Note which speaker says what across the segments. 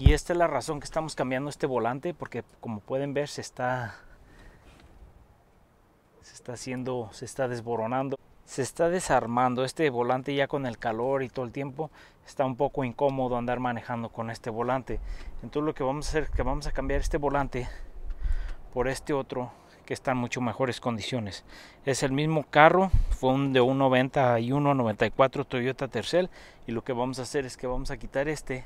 Speaker 1: Y esta es la razón que estamos cambiando este volante, porque como pueden ver se está, se está haciendo, se está desboronando. Se está desarmando este volante ya con el calor y todo el tiempo. Está un poco incómodo andar manejando con este volante. Entonces lo que vamos a hacer que vamos a cambiar este volante por este otro que está en mucho mejores condiciones. Es el mismo carro, fue un de un 91 94 Toyota Tercel y lo que vamos a hacer es que vamos a quitar este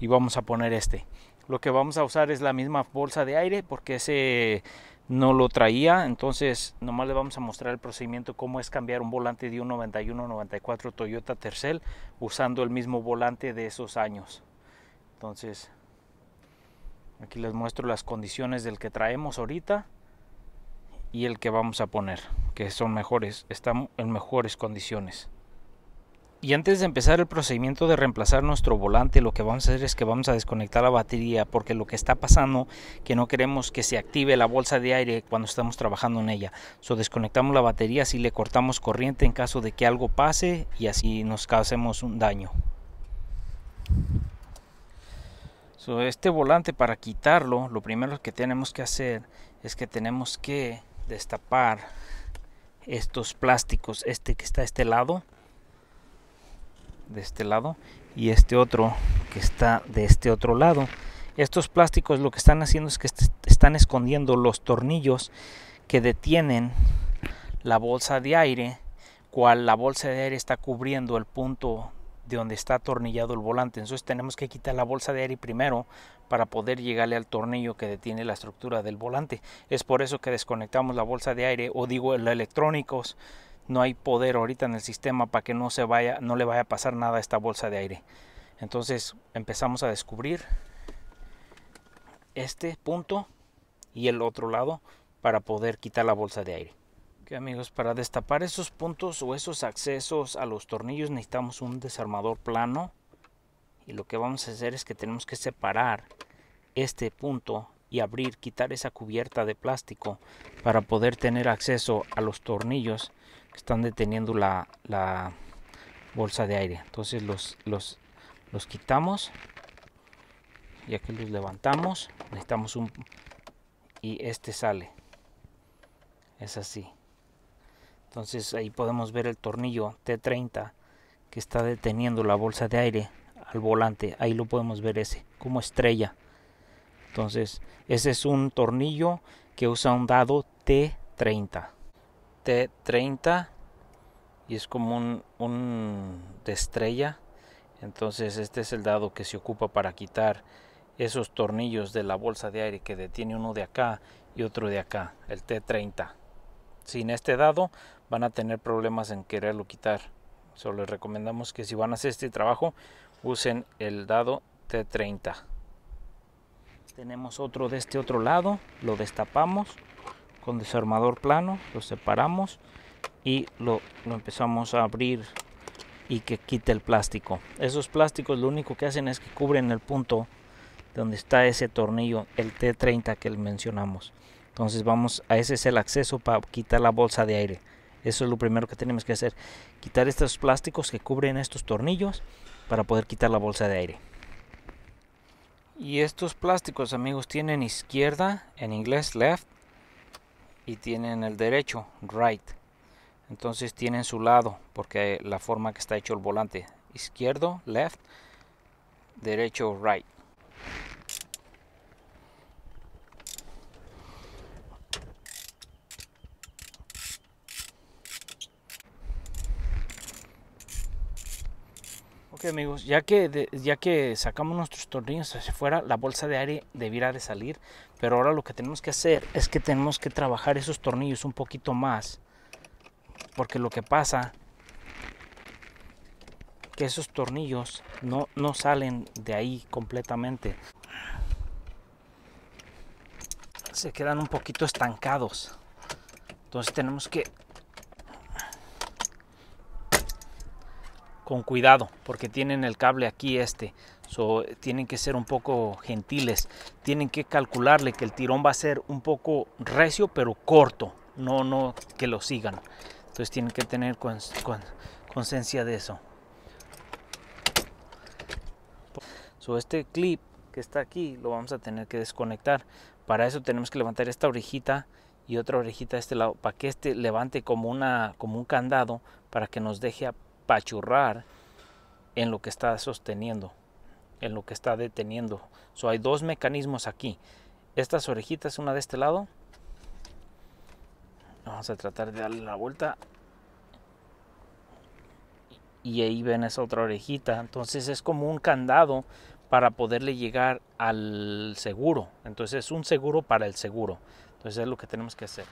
Speaker 1: y vamos a poner este lo que vamos a usar es la misma bolsa de aire porque ese no lo traía entonces nomás le vamos a mostrar el procedimiento cómo es cambiar un volante de un 91 94 Toyota Tercel usando el mismo volante de esos años entonces aquí les muestro las condiciones del que traemos ahorita y el que vamos a poner que son mejores estamos en mejores condiciones y antes de empezar el procedimiento de reemplazar nuestro volante, lo que vamos a hacer es que vamos a desconectar la batería porque lo que está pasando que no queremos que se active la bolsa de aire cuando estamos trabajando en ella. So desconectamos la batería si le cortamos corriente en caso de que algo pase y así nos causemos un daño. este volante para quitarlo, lo primero que tenemos que hacer es que tenemos que destapar estos plásticos, este que está a este lado de este lado y este otro que está de este otro lado. Estos plásticos lo que están haciendo es que están escondiendo los tornillos que detienen la bolsa de aire, cual la bolsa de aire está cubriendo el punto de donde está atornillado el volante. Entonces tenemos que quitar la bolsa de aire primero para poder llegarle al tornillo que detiene la estructura del volante. Es por eso que desconectamos la bolsa de aire o digo el electrónicos no hay poder ahorita en el sistema para que no se vaya, no le vaya a pasar nada a esta bolsa de aire. Entonces empezamos a descubrir este punto y el otro lado para poder quitar la bolsa de aire. amigos, para destapar esos puntos o esos accesos a los tornillos necesitamos un desarmador plano y lo que vamos a hacer es que tenemos que separar este punto y abrir, quitar esa cubierta de plástico para poder tener acceso a los tornillos están deteniendo la, bolsa de aire entonces los, los, los quitamos ya que los levantamos necesitamos un y este sale es así entonces ahí podemos ver el tornillo T30 que está deteniendo la bolsa de aire al volante ahí lo podemos ver ese como estrella entonces ese es un tornillo que usa un dado T30 T30 y es como un, de estrella. Entonces este es el dado que se ocupa para quitar esos tornillos de la bolsa de aire que detiene uno de acá y otro de acá, el T30. Sin este dado van a tener problemas en quererlo quitar. Solo les recomendamos que si van a hacer este trabajo usen el dado T30. Tenemos otro de este otro lado, lo destapamos con desarmador plano, lo separamos y lo, empezamos a abrir y que quite el plástico. Esos plásticos lo único que hacen es que cubren el punto donde está ese tornillo, el T30 que mencionamos. Entonces vamos, a ese es el acceso para quitar la bolsa de aire. Eso es lo primero que tenemos que hacer, quitar estos plásticos que cubren estos tornillos para poder quitar la bolsa de aire. Y estos plásticos amigos tienen izquierda, en inglés left, y tienen el derecho, right. Entonces tienen su lado, porque la forma que está hecho el volante, izquierdo, left, derecho, right. Ok amigos, ya que, ya que sacamos nuestros tornillos hacia afuera, la bolsa de aire debiera de salir, pero ahora lo que tenemos que hacer es que tenemos que trabajar esos tornillos un poquito más, porque lo que pasa que esos tornillos no, no salen de ahí completamente. Se quedan un poquito estancados. Entonces tenemos que con cuidado porque tienen el cable aquí este. So, tienen que ser un poco gentiles. Tienen que calcularle que el tirón va a ser un poco recio pero corto. No, no que lo sigan. Entonces tienen que tener conciencia de eso. So, este clip que está aquí lo vamos a tener que desconectar. Para eso tenemos que levantar esta orejita y otra orejita de este lado para que este levante como, una, como un candado para que nos deje churrar en lo que está sosteniendo, en lo que está deteniendo. So, hay dos mecanismos aquí. Estas orejitas, una de este lado. Vamos a tratar de darle la vuelta. Y ahí ven esa otra orejita. Entonces es como un candado para poderle llegar al seguro. Entonces es un seguro para el seguro. Entonces es lo que tenemos que hacer.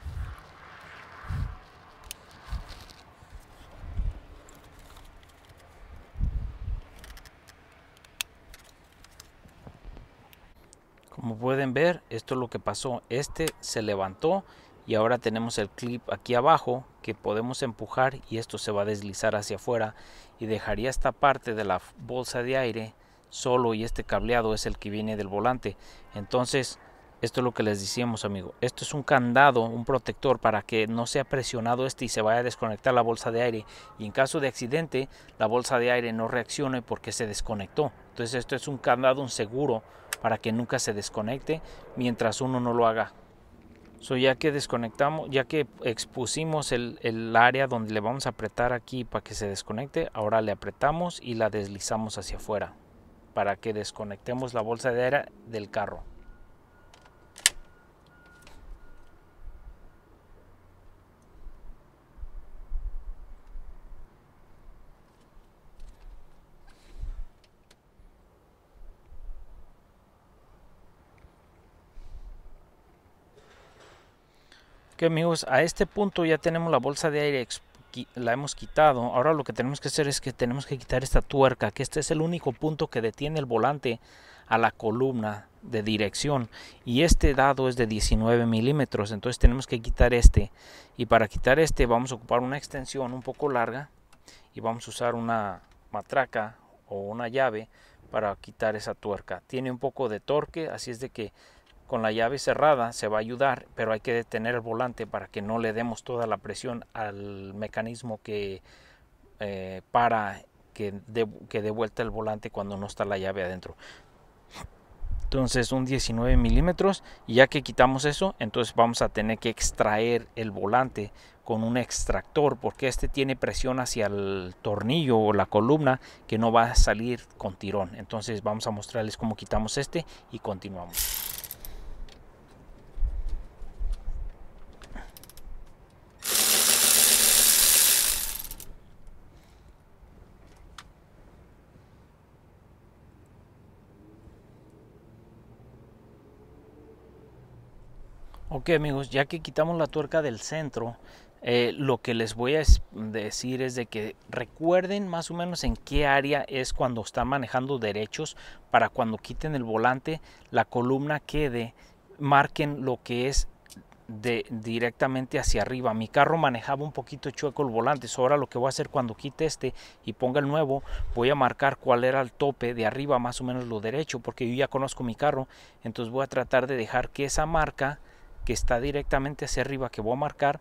Speaker 1: Como pueden ver, esto es lo que pasó. Este se levantó y ahora tenemos el clip aquí abajo que podemos empujar y esto se va a deslizar hacia afuera y dejaría esta parte de la bolsa de aire solo y este cableado es el que viene del volante. Entonces esto es lo que les decíamos, amigo. Esto es un candado, un protector para que no sea presionado este y se vaya a desconectar la bolsa de aire. Y en caso de accidente, la bolsa de aire no reaccione porque se desconectó. Entonces esto es un candado, un seguro para que nunca se desconecte mientras uno no lo haga. So, ya que desconectamos, ya que expusimos el, el área donde le vamos a apretar aquí para que se desconecte, ahora le apretamos y la deslizamos hacia afuera para que desconectemos la bolsa de aire del carro. amigos, a este punto ya tenemos la bolsa de aire, la hemos quitado. Ahora lo que tenemos que hacer es que tenemos que quitar esta tuerca, que este es el único punto que detiene el volante a la columna de dirección y este dado es de 19 milímetros entonces tenemos que quitar este y para quitar este vamos a ocupar una extensión un poco larga y vamos a usar una matraca o una llave para quitar esa tuerca tiene un poco de torque así es de que con la llave cerrada se va a ayudar, pero hay que detener el volante para que no le demos toda la presión al mecanismo que eh, para que dé vuelta el volante cuando no está la llave adentro. Entonces un 19 milímetros y ya que quitamos eso, entonces vamos a tener que extraer el volante con un extractor porque este tiene presión hacia el tornillo o la columna que no va a salir con tirón. Entonces vamos a mostrarles cómo quitamos este y continuamos. amigos, ya que quitamos la tuerca del centro, eh, lo que les voy a decir es de que recuerden más o menos en qué área es cuando están manejando derechos para cuando quiten el volante la columna quede, marquen lo que es directamente hacia arriba. Mi carro manejaba un poquito chueco el volante, ahora lo que voy a hacer cuando quite este y ponga el nuevo, voy a marcar cuál era el tope de arriba, más o menos lo derecho, porque yo ya conozco mi carro, entonces voy a tratar de dejar que esa marca que está directamente hacia arriba que voy a marcar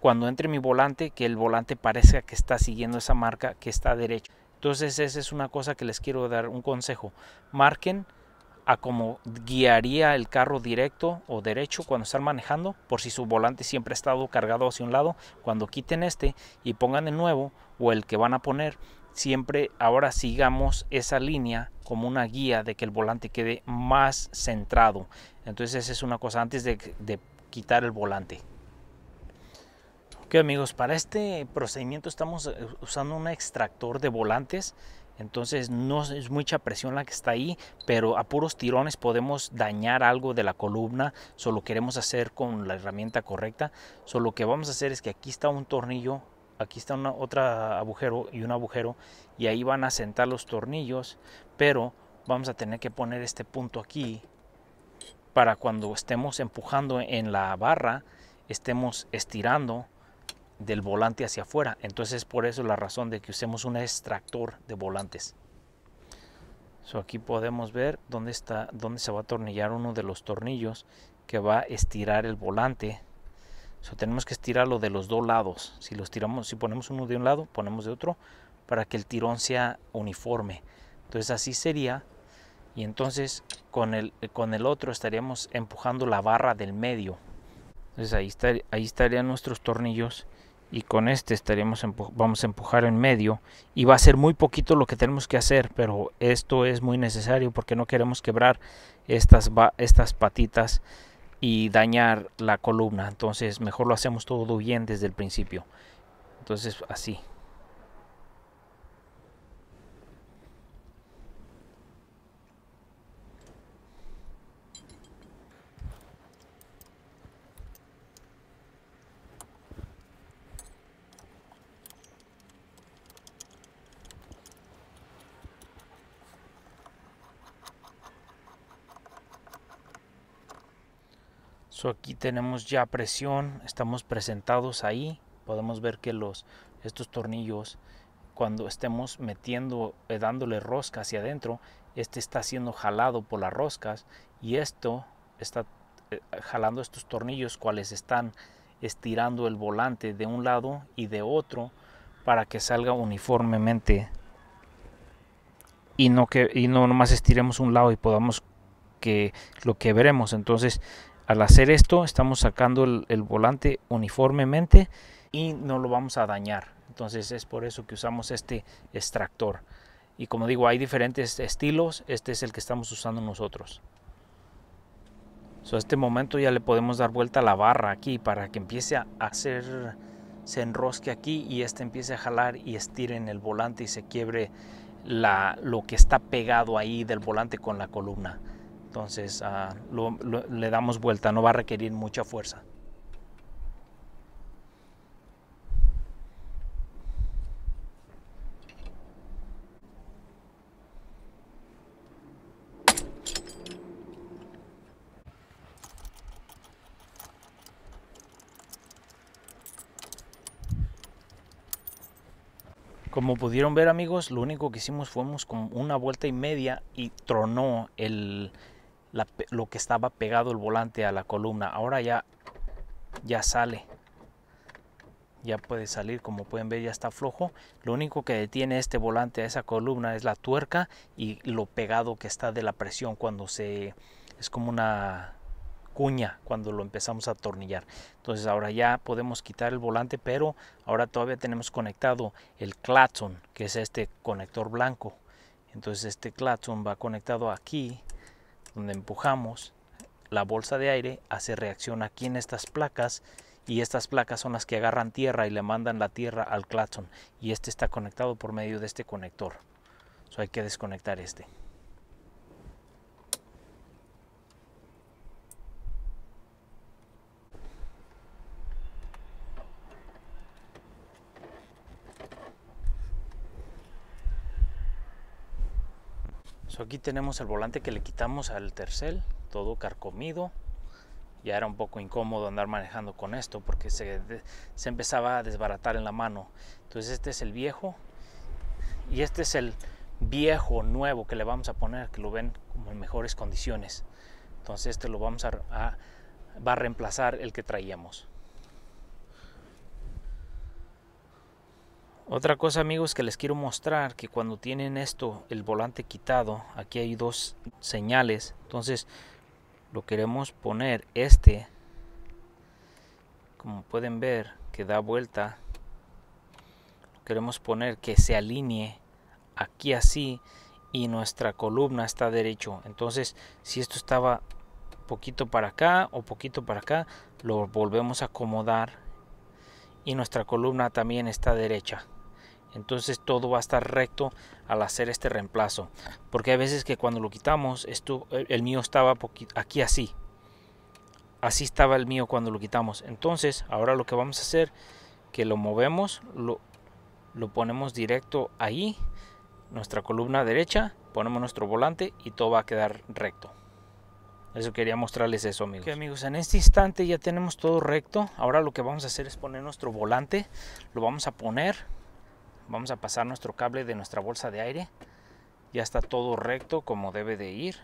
Speaker 1: cuando entre mi volante que el volante parezca que está siguiendo esa marca que está derecho entonces esa es una cosa que les quiero dar un consejo marquen a como guiaría el carro directo o derecho cuando están manejando por si su volante siempre ha estado cargado hacia un lado cuando quiten este y pongan el nuevo o el que van a poner siempre ahora sigamos esa línea como una guía de que el volante quede más centrado entonces esa es una cosa antes de, quitar el volante. Ok amigos, para este procedimiento estamos eh, usando un extractor de volantes. Entonces no es mucha presión la que está ahí, pero a puros tirones podemos dañar algo de la columna. Solo queremos hacer con la herramienta correcta. Solo lo que vamos a hacer es que aquí está un tornillo, aquí está una, otra agujero y un agujero y ahí van a sentar los tornillos, pero vamos a tener que poner este punto aquí para cuando estemos empujando en la barra, estemos estirando del volante hacia afuera. Entonces por eso la razón de que usemos un extractor de volantes. So, aquí podemos ver dónde, está, dónde se va a atornillar uno de los tornillos que va a estirar el volante. tenemos que estirarlo de los dos lados. Si los tiramos, si ponemos uno de un lado, ponemos de otro para que el tirón sea uniforme. Entonces así sería y entonces con el, con el otro estaríamos empujando la barra del medio. Entonces ahí, ahí estarían nuestros tornillos y con este estaremos vamos a empujar en medio y va a ser muy poquito lo que tenemos que hacer pero esto es muy necesario porque no queremos quebrar estas, estas patitas y dañar la columna entonces mejor lo hacemos todo bien desde el principio entonces así aquí tenemos ya presión, estamos presentados ahí. Podemos ver que los, estos tornillos, cuando estemos metiendo, eh, dándole rosca hacia adentro, este está siendo jalado por las roscas y esto está eh, jalando estos tornillos cuales están estirando el volante de un lado y de otro para que salga uniformemente y no que no nomás estiremos un lado y podamos que lo que veremos entonces al hacer esto estamos sacando el, volante uniformemente y no lo vamos a dañar. Entonces es por eso que usamos este extractor. Y como digo, hay diferentes estilos. Este es el que estamos usando nosotros. So, a este momento ya le podemos dar vuelta a la barra aquí para que empiece a hacer, se enrosque aquí y este empiece a jalar y estire en el volante y se quiebre la, lo que está pegado ahí del volante con la columna. Entonces ah, le damos vuelta, no va a requerir mucha fuerza. Como pudieron ver amigos, lo único que hicimos fuimos con una vuelta y media y tronó el, lo que estaba pegado el volante a la columna. Ahora ya, ya sale. Ya puede salir, como pueden ver ya está flojo. Lo único que detiene este volante a esa columna es la tuerca y lo pegado que está de la presión cuando se... Es como una cuña cuando lo empezamos a atornillar. Entonces ahora ya podemos quitar el volante, pero ahora todavía tenemos conectado el claxon, que es este conector blanco. Entonces este claxon va conectado aquí donde empujamos la bolsa de aire hace reacción aquí en estas placas y estas placas son las que agarran tierra y le mandan la tierra al claxon y este está conectado por medio de este conector. So hay que desconectar este. aquí tenemos el volante que le quitamos al Tercel, todo carcomido. Ya era un poco incómodo andar manejando con esto porque se, empezaba a desbaratar en la mano. Entonces este es el viejo y este es el viejo nuevo que le vamos a poner, que lo ven como en mejores condiciones. Entonces este lo vamos a va a reemplazar el que traíamos. Otra cosa amigos que les quiero mostrar que cuando tienen esto, el volante quitado, aquí hay dos señales. Entonces lo queremos poner este, como pueden ver, que da vuelta. queremos poner que se alinee aquí así y nuestra columna está derecho. Entonces si esto estaba poquito para acá o poquito para acá, lo volvemos a acomodar y nuestra columna también está derecha. Entonces todo va a estar recto al hacer este reemplazo. Porque hay veces que cuando lo quitamos, esto, el mío estaba aquí así. Así estaba el mío cuando lo quitamos. Entonces ahora lo que vamos a hacer, que lo movemos, lo, ponemos directo ahí, nuestra columna derecha, ponemos nuestro volante y todo va a quedar recto. Eso quería mostrarles eso, amigos. amigos, en este instante ya tenemos todo recto. Ahora lo que vamos a hacer es poner nuestro volante. Lo vamos a poner Vamos a pasar nuestro cable de nuestra bolsa de aire. Ya está todo recto como debe de ir.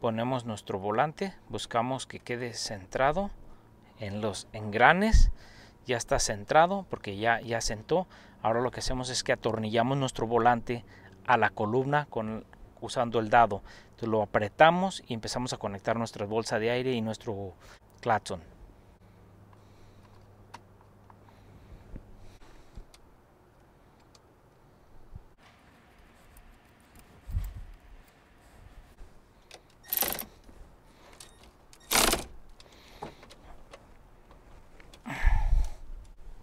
Speaker 1: Ponemos nuestro volante, buscamos que quede centrado en los engranes. Ya está centrado porque ya, ya sentó. Ahora lo que hacemos es que atornillamos nuestro volante a la columna usando el dado. lo apretamos y empezamos a conectar nuestra bolsa de aire y nuestro claxon.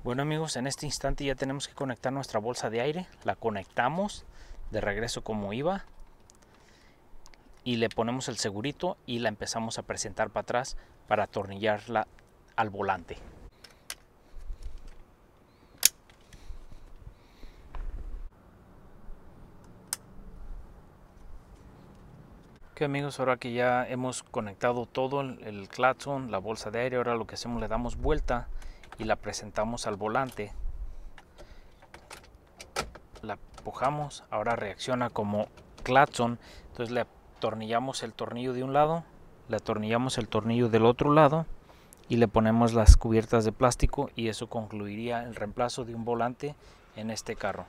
Speaker 1: Bueno amigos, en este instante ya tenemos que conectar nuestra bolsa de aire. La conectamos de regreso como iba. Y le ponemos el segurito y la empezamos a presentar para atrás para atornillarla al volante. Ok amigos, ahora que ya hemos conectado todo el claxon, la bolsa de aire, ahora lo que hacemos le damos vuelta y la presentamos al volante la empujamos ahora reacciona como clatson, entonces le atornillamos el tornillo de un lado le atornillamos el tornillo del otro lado y le ponemos las cubiertas de plástico y eso concluiría el reemplazo de un volante en este carro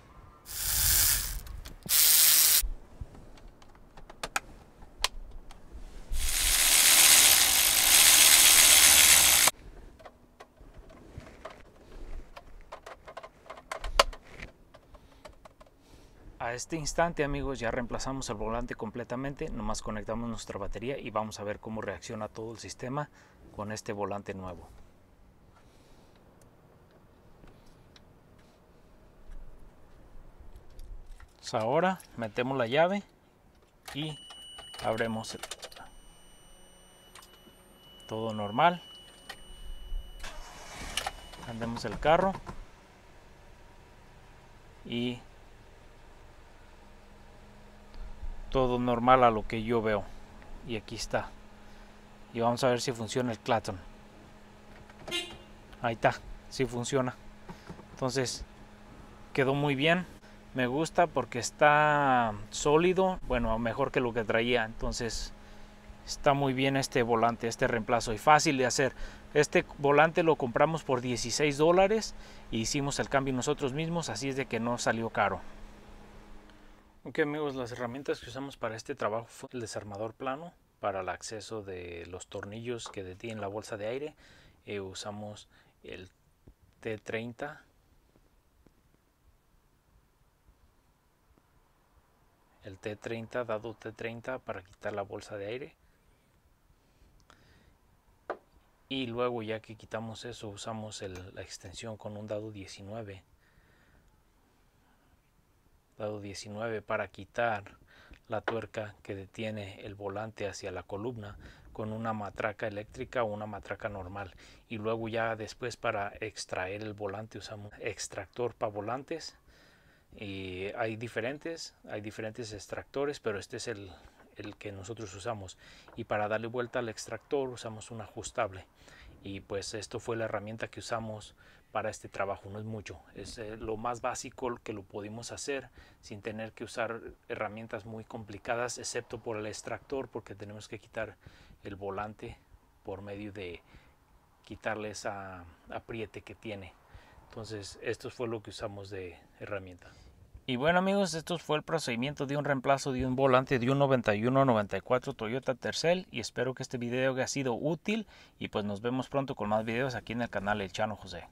Speaker 1: este instante, amigos, ya reemplazamos el volante completamente, nomás conectamos nuestra batería y vamos a ver cómo reacciona todo el sistema con este volante nuevo. Pues ahora metemos la llave y abremos todo normal. Andemos el carro y todo normal a lo que yo veo y aquí está y vamos a ver si funciona el claton ahí está si funciona entonces quedó muy bien me gusta porque está sólido bueno mejor que lo que traía entonces está muy bien este volante este reemplazo y fácil de hacer este volante lo compramos por 16 dólares y e hicimos el cambio nosotros mismos así es de que no salió caro Ok amigos, las herramientas que usamos para este trabajo fue el desarmador plano para el acceso de los tornillos que detienen la bolsa de aire. Eh, usamos el T30, el T30, dado T30 para quitar la bolsa de aire. Y luego ya que quitamos eso usamos la extensión con un dado 19 dado 19 para quitar la tuerca que detiene el volante hacia la columna con una matraca eléctrica o una matraca normal y luego ya después para extraer el volante usamos extractor para volantes y hay diferentes hay diferentes extractores pero este es el, el que nosotros usamos y para darle vuelta al extractor usamos un ajustable y pues esto fue la herramienta que usamos para este trabajo, no es mucho, es eh, lo más básico que lo pudimos hacer sin tener que usar herramientas muy complicadas, excepto por el extractor, porque tenemos que quitar el volante por medio de quitarle esa apriete que tiene. Entonces, esto fue lo que usamos de herramienta. Y bueno amigos, esto fue el procedimiento de un reemplazo de un volante de un 91-94 Toyota Tercel y espero que este video haya sido útil y pues nos vemos pronto con más videos aquí en el canal El Chano José.